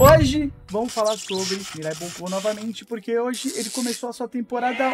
Hoje vamos falar sobre Mirai Bonpô novamente, porque hoje ele começou a sua temporada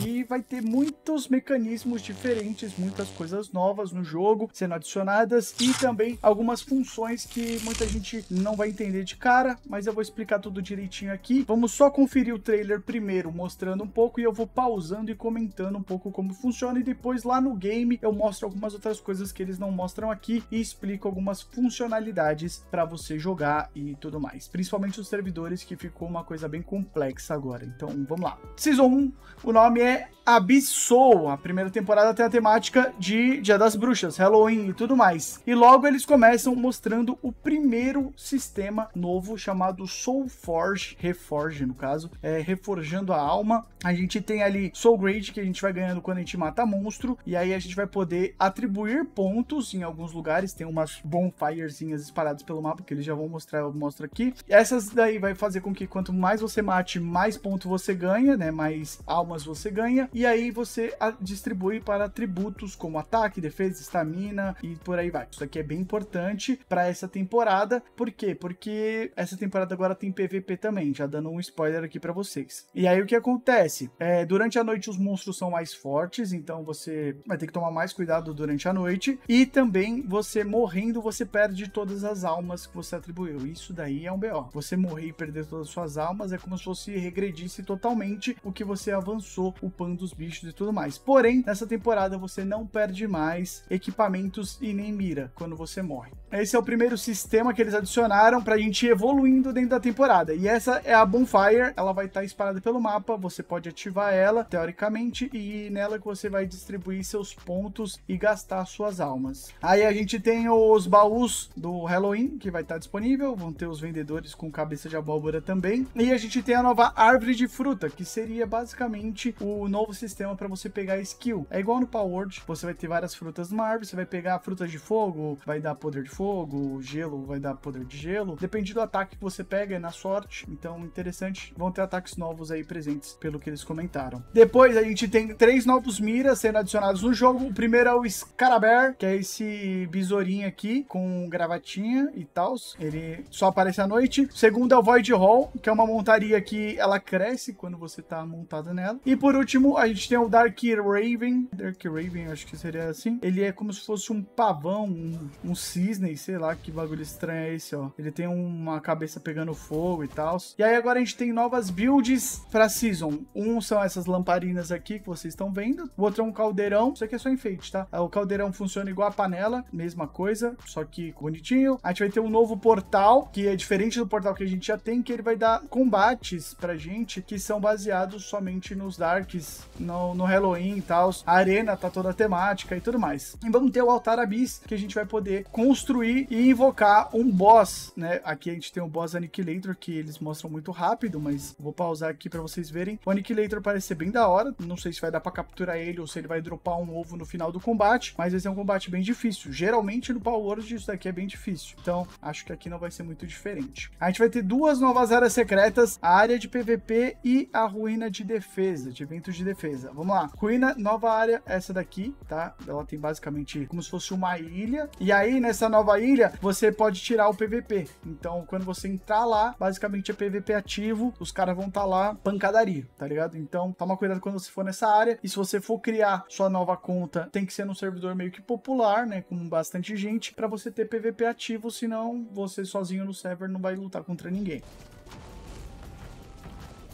1 e vai ter muitos mecanismos diferentes, muitas coisas novas no jogo sendo adicionadas e também algumas funções que muita gente não vai entender de cara, mas eu vou explicar tudo direitinho aqui. Vamos só conferir o trailer primeiro, mostrando um pouco e eu vou pausando e comentando um pouco como funciona e depois lá no game eu mostro algumas outras coisas que eles não mostram aqui e explico algumas funcionalidades para você jogar e tudo mais, principalmente os servidores que ficou uma coisa bem complexa agora. Então, vamos lá. Season 1, o nome é Abyssou. A primeira temporada tem a temática de Dia das Bruxas, Halloween e tudo mais. E logo eles começam mostrando o primeiro sistema novo chamado Soul Forge, Reforge no caso, é, reforjando a alma. A gente tem ali Soul Grade que a gente vai ganhando quando a gente mata monstro e aí a gente vai poder atribuir pontos em alguns lugares, tem umas bonfirezinhas espalhadas pelo mapa que eles já vão mostrar, eu mostro aqui. Essas daí vai fazer com que quanto mais você mate, mais ponto você ganha, né, mais almas você ganha. E e aí você distribui para atributos como ataque, defesa, estamina e por aí vai. Isso aqui é bem importante para essa temporada, por quê? Porque essa temporada agora tem PVP também, já dando um spoiler aqui para vocês. E aí o que acontece? É, durante a noite os monstros são mais fortes, então você vai ter que tomar mais cuidado durante a noite e também você morrendo você perde todas as almas que você atribuiu. Isso daí é um BO. Você morrer e perder todas as suas almas é como se você regredisse totalmente o que você avançou upando dos bichos e tudo mais. Porém, nessa temporada você não perde mais equipamentos e nem mira quando você morre. Esse é o primeiro sistema que eles adicionaram pra gente ir evoluindo dentro da temporada. E essa é a Bonfire, ela vai estar tá espalhada pelo mapa, você pode ativar ela, teoricamente, e nela que você vai distribuir seus pontos e gastar suas almas. Aí a gente tem os baús do Halloween, que vai estar tá disponível, vão ter os vendedores com cabeça de abóbora também. E a gente tem a nova árvore de fruta, que seria basicamente o novo novo sistema para você pegar skill. É igual no Power World, você vai ter várias frutas numa você vai pegar frutas de fogo, vai dar poder de fogo, gelo vai dar poder de gelo. Depende do ataque que você pega, é na sorte. Então, interessante. Vão ter ataques novos aí presentes, pelo que eles comentaram. Depois, a gente tem três novos miras sendo adicionados no jogo. O primeiro é o Scaraber, que é esse besourinho aqui, com gravatinha e tal. Ele só aparece à noite. O segundo é o Void Hall, que é uma montaria que ela cresce quando você tá montado nela. E por último, a gente tem o Dark Raven. Dark Raven, acho que seria assim. Ele é como se fosse um pavão, um, um cisne, sei lá que bagulho estranho é esse, ó. Ele tem uma cabeça pegando fogo e tal. E aí agora a gente tem novas builds pra Season. Um são essas lamparinas aqui que vocês estão vendo. O outro é um caldeirão. Isso aqui é só enfeite, tá? O caldeirão funciona igual a panela, mesma coisa, só que bonitinho. A gente vai ter um novo portal, que é diferente do portal que a gente já tem, que ele vai dar combates pra gente, que são baseados somente nos Darks no, no Halloween e tal. A arena tá toda temática e tudo mais. E vamos ter o altar Abyss, que a gente vai poder construir e invocar um boss, né? Aqui a gente tem o um boss Annihilator, que eles mostram muito rápido, mas vou pausar aqui para vocês verem. O Annihilator parece ser bem da hora. Não sei se vai dar para capturar ele ou se ele vai dropar um ovo no final do combate, mas esse é um combate bem difícil. Geralmente no Power World isso daqui é bem difícil. Então, acho que aqui não vai ser muito diferente. A gente vai ter duas novas áreas secretas, a área de PVP e a ruína de defesa, de eventos de defesa defesa. Vamos lá. Kuina, nova área, essa daqui, tá? Ela tem basicamente como se fosse uma ilha. E aí, nessa nova ilha, você pode tirar o PVP. Então, quando você entrar lá, basicamente é PVP ativo, os caras vão estar tá lá pancadaria, tá ligado? Então, toma cuidado quando você for nessa área. E se você for criar sua nova conta, tem que ser num servidor meio que popular, né? Com bastante gente, para você ter PVP ativo, senão você sozinho no server não vai lutar contra ninguém.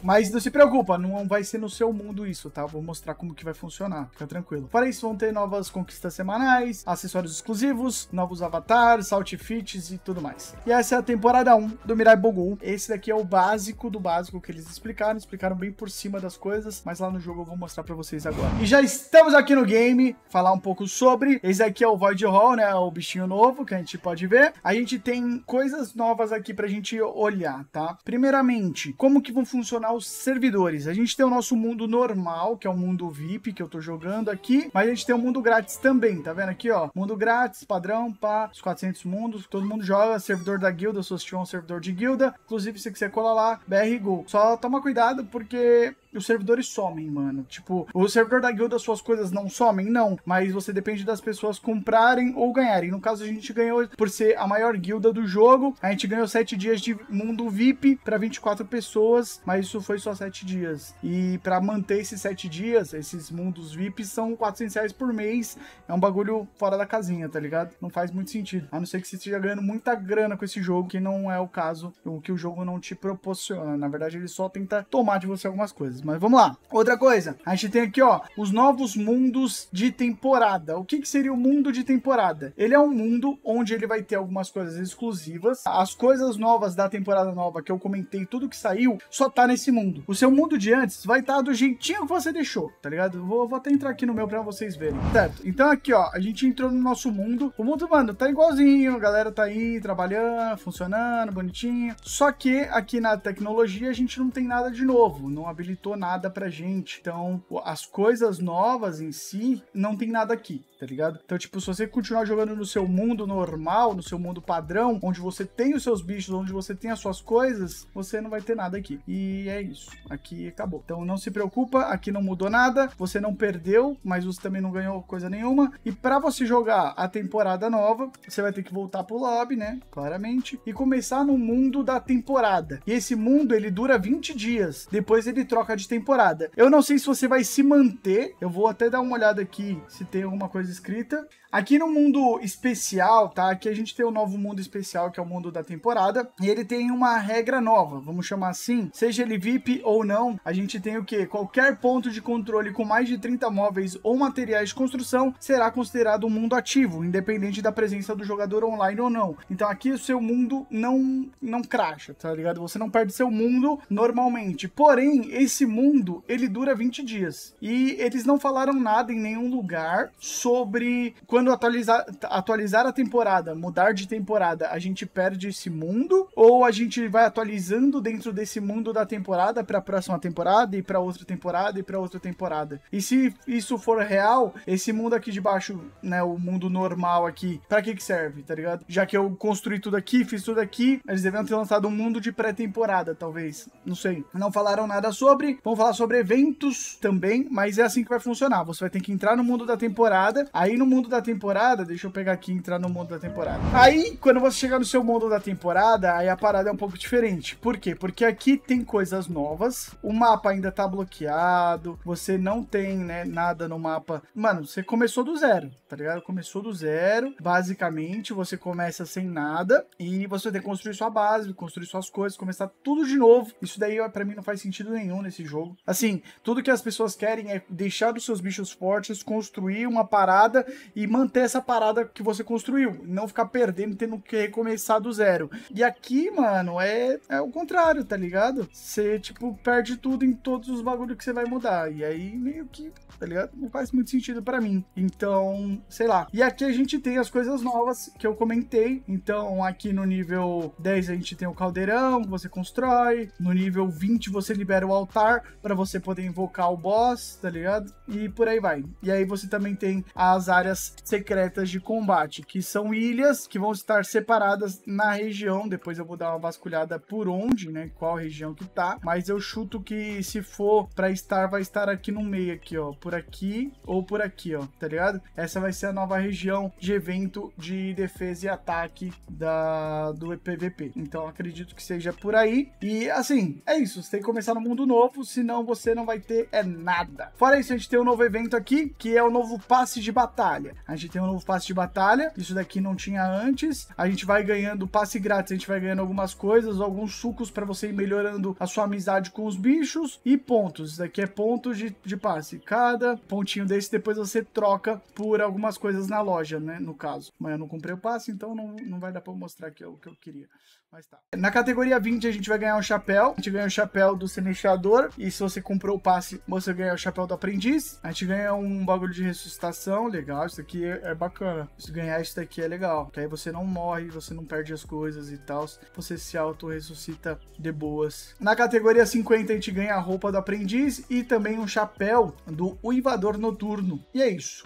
Mas não se preocupa, não vai ser no seu mundo isso, tá? Vou mostrar como que vai funcionar, fica tranquilo. Para isso, vão ter novas conquistas semanais, acessórios exclusivos, novos avatares, outfits e tudo mais. E essa é a temporada 1 do Mirai Bogum. Esse daqui é o básico do básico que eles explicaram, explicaram bem por cima das coisas, mas lá no jogo eu vou mostrar para vocês agora. E já estamos aqui no game, falar um pouco sobre. Esse aqui é o Void Hall, né? O bichinho novo que a gente pode ver. A gente tem coisas novas aqui pra gente olhar, tá? Primeiramente, como que vão funcionar aos servidores. A gente tem o nosso mundo normal, que é o mundo VIP que eu tô jogando aqui, mas a gente tem o mundo grátis também, tá vendo aqui, ó? Mundo grátis, padrão, pá, os 400 mundos, todo mundo joga, servidor da guilda, se você tiver um servidor de guilda, inclusive se quiser colar lá, BR Go. Só toma cuidado porque os servidores somem, mano. Tipo, o servidor da guilda, suas coisas não somem? Não. Mas você depende das pessoas comprarem ou ganharem. No caso, a gente ganhou, por ser a maior guilda do jogo, a gente ganhou 7 dias de mundo VIP para 24 pessoas, mas isso foi só 7 dias. E para manter esses 7 dias, esses mundos VIP são 400 reais por mês. É um bagulho fora da casinha, tá ligado? Não faz muito sentido. A não ser que você esteja ganhando muita grana com esse jogo, que não é o caso, o que o jogo não te proporciona. Na verdade, ele só tenta tomar de você algumas coisas mas vamos lá. Outra coisa, a gente tem aqui, ó, os novos mundos de temporada. O que, que seria o mundo de temporada? Ele é um mundo onde ele vai ter algumas coisas exclusivas. As coisas novas da temporada nova que eu comentei, tudo que saiu, só tá nesse mundo. O seu mundo de antes vai estar tá do jeitinho que você deixou, tá ligado? Vou, vou até entrar aqui no meu pra vocês verem. Certo, então aqui, ó, a gente entrou no nosso mundo. O mundo, mano, tá igualzinho, a galera tá aí trabalhando, funcionando, bonitinho. Só que aqui na tecnologia a gente não tem nada de novo, não habilitou nada pra gente. Então, as coisas novas em si não tem nada aqui, tá ligado? Então, tipo, se você continuar jogando no seu mundo normal, no seu mundo padrão, onde você tem os seus bichos, onde você tem as suas coisas, você não vai ter nada aqui. E é isso. Aqui acabou. Então, não se preocupa, aqui não mudou nada, você não perdeu, mas você também não ganhou coisa nenhuma. E para você jogar a temporada nova, você vai ter que voltar pro lobby, né? Claramente. E começar no mundo da temporada. E esse mundo, ele dura 20 dias. Depois ele troca de temporada. Eu não sei se você vai se manter, eu vou até dar uma olhada aqui se tem alguma coisa escrita. Aqui no mundo especial, tá? Aqui a gente tem o um novo mundo especial, que é o mundo da temporada, e ele tem uma regra nova, vamos chamar assim, seja ele VIP ou não, a gente tem o que? Qualquer ponto de controle com mais de 30 móveis ou materiais de construção será considerado um mundo ativo, independente da presença do jogador online ou não. Então aqui o seu mundo não não cracha, tá ligado? Você não perde seu mundo normalmente. Porém, esse mundo, ele dura 20 dias. E eles não falaram nada em nenhum lugar sobre quando atualizar, atualizar a temporada, mudar de temporada, a gente perde esse mundo ou a gente vai atualizando dentro desse mundo da temporada para a próxima temporada e para outra temporada e para outra temporada. E se isso for real, esse mundo aqui de baixo, né, o mundo normal aqui, para que que serve, tá ligado? Já que eu construí tudo aqui, fiz tudo aqui, eles deveriam ter lançado um mundo de pré-temporada, talvez, não sei. Não falaram nada sobre Vamos falar sobre eventos também, mas é assim que vai funcionar. Você vai ter que entrar no mundo da temporada. Aí no mundo da temporada, deixa eu pegar aqui e entrar no mundo da temporada. Aí, quando você chegar no seu mundo da temporada, aí a parada é um pouco diferente. Por quê? Porque aqui tem coisas novas. O mapa ainda tá bloqueado. Você não tem, né, nada no mapa. Mano, você começou do zero, tá ligado? Começou do zero. Basicamente, você começa sem nada e você tem que construir sua base, construir suas coisas, começar tudo de novo. Isso daí para mim não faz sentido nenhum nesse jogo. Assim, tudo que as pessoas querem é deixar os seus bichos fortes, construir uma parada e manter essa parada que você construiu. Não ficar perdendo, tendo que recomeçar do zero. E aqui, mano, é, é o contrário, tá ligado? Você, tipo, perde tudo em todos os bagulhos que você vai mudar. E aí, meio que, tá ligado? Não faz muito sentido para mim. Então, sei lá. E aqui a gente tem as coisas novas que eu comentei. Então, aqui no nível 10 a gente tem o caldeirão, você constrói. No nível 20 você libera o altar para você poder invocar o boss, tá ligado? E por aí vai. E aí você também tem as áreas secretas de combate, que são ilhas que vão estar separadas na região. Depois eu vou dar uma vasculhada por onde, né? Qual região que tá. Mas eu chuto que se for para estar, vai estar aqui no meio, aqui, ó. Por aqui ou por aqui, ó. Tá ligado? Essa vai ser a nova região de evento de defesa e ataque da, do PVP. Então acredito que seja por aí. E assim, é isso. Você tem que começar no mundo novo senão você não vai ter é nada. Fora isso, a gente tem um novo evento aqui, que é o novo passe de batalha. A gente tem um novo passe de batalha, isso daqui não tinha antes. A gente vai ganhando passe grátis, a gente vai ganhando algumas coisas, alguns sucos para você ir melhorando a sua amizade com os bichos e pontos. Isso daqui é pontos de, de passe. Cada pontinho desse depois você troca por algumas coisas na loja, né? No caso. Mas eu não comprei o passe, então não, não vai dar para mostrar aqui o que eu queria. Mas tá. Na categoria 20 a gente vai ganhar um chapéu. A gente ganha o um chapéu do Senechador. E se você comprou o passe, você ganha o chapéu do aprendiz. A gente ganha um bagulho de ressuscitação. Legal, isso aqui é, é bacana. Se ganhar isso daqui é legal. que aí você não morre, você não perde as coisas e tal. Você se auto-ressuscita de boas. Na categoria 50, a gente ganha a roupa do aprendiz e também um chapéu do uivador noturno. E é isso.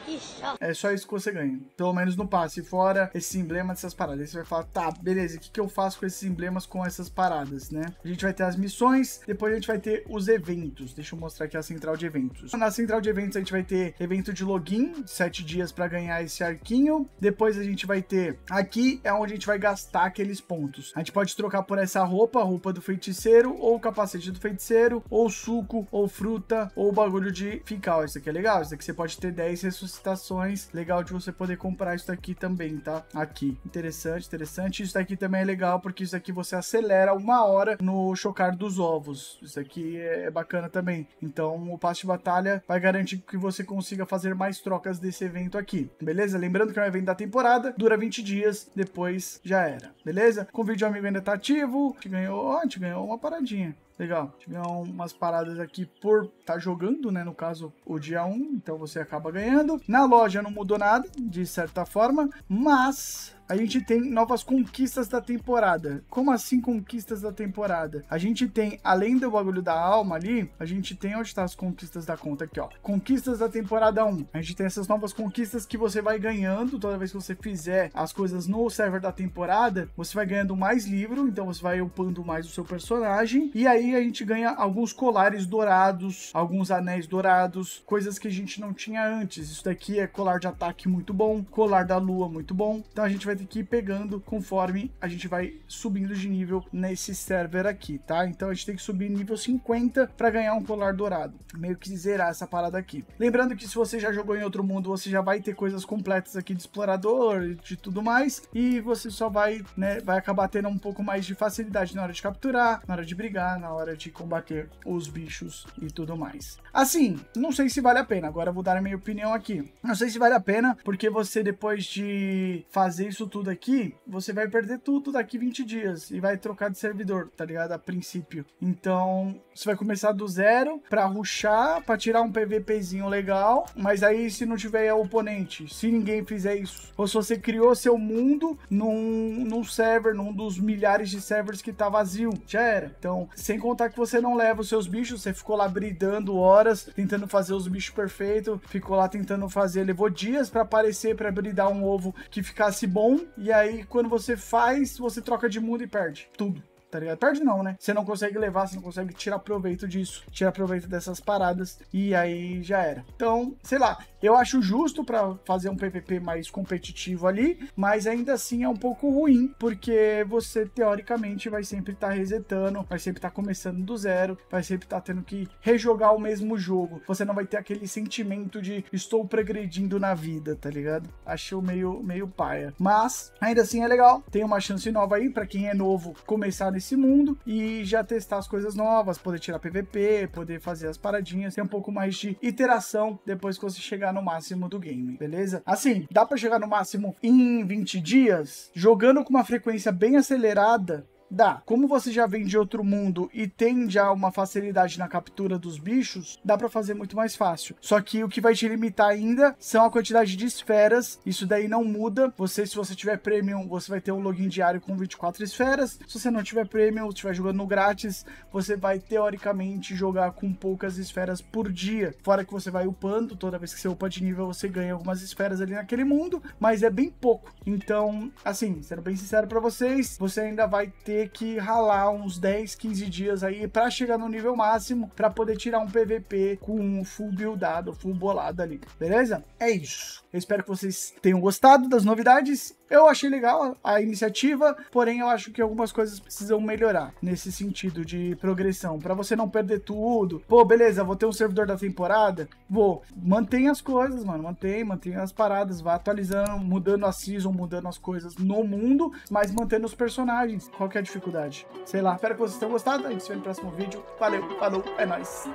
É só isso que você ganha. Pelo menos no passe. Fora esse emblema dessas paradas. Aí você vai falar, tá, beleza, o que, que eu faço com esses emblemas com essas paradas, né? A gente vai ter as missões, depois a gente vai ter os eventos eventos. Deixa eu mostrar aqui a central de eventos. Na central de eventos a gente vai ter evento de login, sete dias para ganhar esse arquinho. Depois a gente vai ter aqui é onde a gente vai gastar aqueles pontos. A gente pode trocar por essa roupa, a roupa do feiticeiro ou o capacete do feiticeiro, ou suco, ou fruta, ou bagulho de ficar. Isso aqui é legal, isso aqui você pode ter 10 ressuscitações. Legal de você poder comprar isso daqui também, tá? Aqui. Interessante, interessante. Isso daqui também é legal porque isso aqui você acelera uma hora no chocar dos ovos. Isso aqui é é bacana também. Então o passe de batalha vai garantir que você consiga fazer mais trocas desse evento aqui, beleza? Lembrando que é um evento da temporada, dura 20 dias, depois já era, beleza? O amigo ainda tá ativo, te ganhou, a gente ganhou uma paradinha. Legal, tiveram umas paradas aqui por estar tá jogando, né? No caso, o dia 1, então você acaba ganhando. Na loja não mudou nada, de certa forma, mas a gente tem novas conquistas da temporada. Como assim conquistas da temporada? A gente tem, além do bagulho da alma ali, a gente tem onde tá as conquistas da conta aqui, ó. Conquistas da temporada 1. A gente tem essas novas conquistas que você vai ganhando toda vez que você fizer as coisas no server da temporada, você vai ganhando mais livro, então você vai upando mais o seu personagem. E aí a gente ganha alguns colares dourados, alguns anéis dourados, coisas que a gente não tinha antes. Isso daqui é colar de ataque muito bom, colar da lua muito bom. Então a gente vai teve que ir pegando conforme a gente vai subindo de nível nesse server aqui, tá? Então a gente tem que subir nível 50 para ganhar um colar dourado. Meio que zerar essa parada aqui. Lembrando que se você já jogou em outro mundo, você já vai ter coisas completas aqui de explorador e de tudo mais. E você só vai, né, vai acabar tendo um pouco mais de facilidade na hora de capturar, na hora de brigar, na hora de combater os bichos e tudo mais. Assim, não sei se vale a pena. Agora eu vou dar a minha opinião aqui. Não sei se vale a pena, porque você depois de fazer isso tudo aqui, você vai perder tudo daqui 20 dias e vai trocar de servidor, tá ligado? A princípio. Então, você vai começar do zero pra ruxar, pra tirar um PVPzinho legal, mas aí se não tiver oponente, se ninguém fizer isso, ou se você criou seu mundo num, num server, num dos milhares de servers que tá vazio, já era. Então, sem contar que você não leva os seus bichos, você ficou lá bridando horas, tentando fazer os bichos perfeitos, ficou lá tentando fazer, levou dias para aparecer, para bridar um ovo que ficasse bom, bom, e aí quando você faz, você troca de mundo e perde tudo tá ligado? Perde não, né? Você não consegue levar, você não consegue tirar proveito disso, tirar proveito dessas paradas, e aí já era. Então, sei lá, eu acho justo para fazer um PVP mais competitivo ali, mas ainda assim é um pouco ruim, porque você teoricamente vai sempre estar tá resetando, vai sempre estar tá começando do zero, vai sempre estar tá tendo que rejogar o mesmo jogo. Você não vai ter aquele sentimento de estou progredindo na vida, tá ligado? Acho meio meio paia. Mas ainda assim é legal, tem uma chance nova aí para quem é novo começar nesse mundo e já testar as coisas novas, poder tirar PVP, poder fazer as paradinhas, ter um pouco mais de iteração depois que você chegar chegar no máximo do game, beleza? Assim, dá para chegar no máximo em 20 dias, jogando com uma frequência bem acelerada, Dá. Como você já vem de outro mundo e tem já uma facilidade na captura dos bichos, dá para fazer muito mais fácil. Só que o que vai te limitar ainda são a quantidade de esferas. Isso daí não muda. Você, se você tiver premium, você vai ter um login diário com 24 esferas. Se você não tiver premium, estiver jogando no grátis, você vai teoricamente jogar com poucas esferas por dia. Fora que você vai upando, toda vez que você upa de nível, você ganha algumas esferas ali naquele mundo, mas é bem pouco. Então, assim, sendo bem sincero para vocês, você ainda vai ter ter que ralar uns 10, 15 dias aí para chegar no nível máximo para poder tirar um PVP com um full buildado, full bolado ali, beleza? É isso. Eu espero que vocês tenham gostado das novidades eu achei legal a iniciativa, porém eu acho que algumas coisas precisam melhorar nesse sentido de progressão, para você não perder tudo. Pô, beleza, vou ter um servidor da temporada? Vou. Mantém as coisas, mano, mantém, mantém as paradas, vá atualizando, mudando a season, mudando as coisas no mundo, mas mantendo os personagens. Qual que é a dificuldade? Sei lá. Espero que vocês tenham gostado. A gente se vê no próximo vídeo. Valeu, falou, é nóis.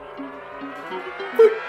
Fui.